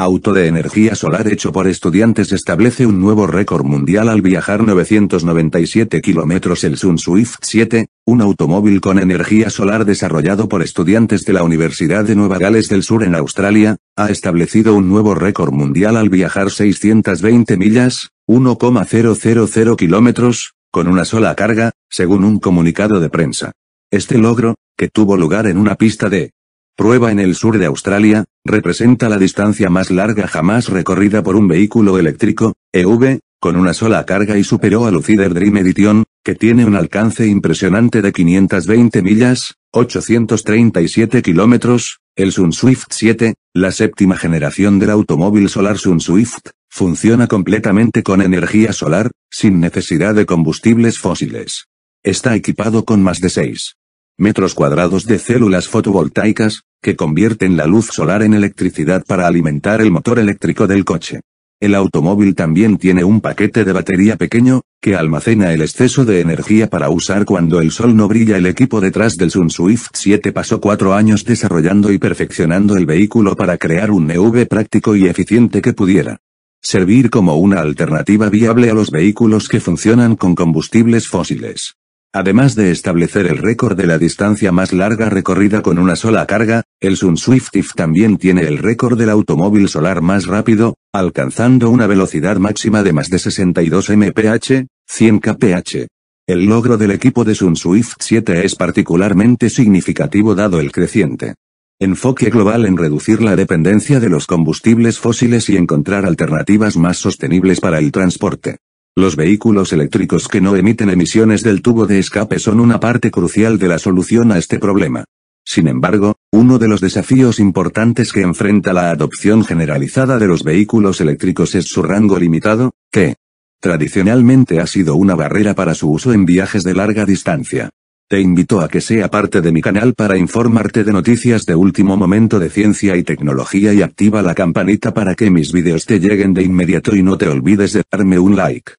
auto de energía solar hecho por estudiantes establece un nuevo récord mundial al viajar 997 kilómetros el Sun Swift 7, un automóvil con energía solar desarrollado por estudiantes de la Universidad de Nueva Gales del Sur en Australia, ha establecido un nuevo récord mundial al viajar 620 millas, 1,000 kilómetros, con una sola carga, según un comunicado de prensa. Este logro, que tuvo lugar en una pista de Prueba en el sur de Australia, representa la distancia más larga jamás recorrida por un vehículo eléctrico, EV, con una sola carga y superó a Lucider Dream Edition, que tiene un alcance impresionante de 520 millas, 837 kilómetros, el SunSwift 7, la séptima generación del automóvil solar SunSwift, funciona completamente con energía solar, sin necesidad de combustibles fósiles. Está equipado con más de 6 metros cuadrados de células fotovoltaicas, que convierten la luz solar en electricidad para alimentar el motor eléctrico del coche. El automóvil también tiene un paquete de batería pequeño, que almacena el exceso de energía para usar cuando el sol no brilla. El equipo detrás del Sun Swift 7 pasó cuatro años desarrollando y perfeccionando el vehículo para crear un EV práctico y eficiente que pudiera servir como una alternativa viable a los vehículos que funcionan con combustibles fósiles. Además de establecer el récord de la distancia más larga recorrida con una sola carga, el SunSwift If también tiene el récord del automóvil solar más rápido, alcanzando una velocidad máxima de más de 62 mph, 100 kph. El logro del equipo de Sun Swift 7 es particularmente significativo dado el creciente enfoque global en reducir la dependencia de los combustibles fósiles y encontrar alternativas más sostenibles para el transporte. Los vehículos eléctricos que no emiten emisiones del tubo de escape son una parte crucial de la solución a este problema. Sin embargo, uno de los desafíos importantes que enfrenta la adopción generalizada de los vehículos eléctricos es su rango limitado, que tradicionalmente ha sido una barrera para su uso en viajes de larga distancia. Te invito a que sea parte de mi canal para informarte de noticias de último momento de ciencia y tecnología y activa la campanita para que mis vídeos te lleguen de inmediato y no te olvides de darme un like.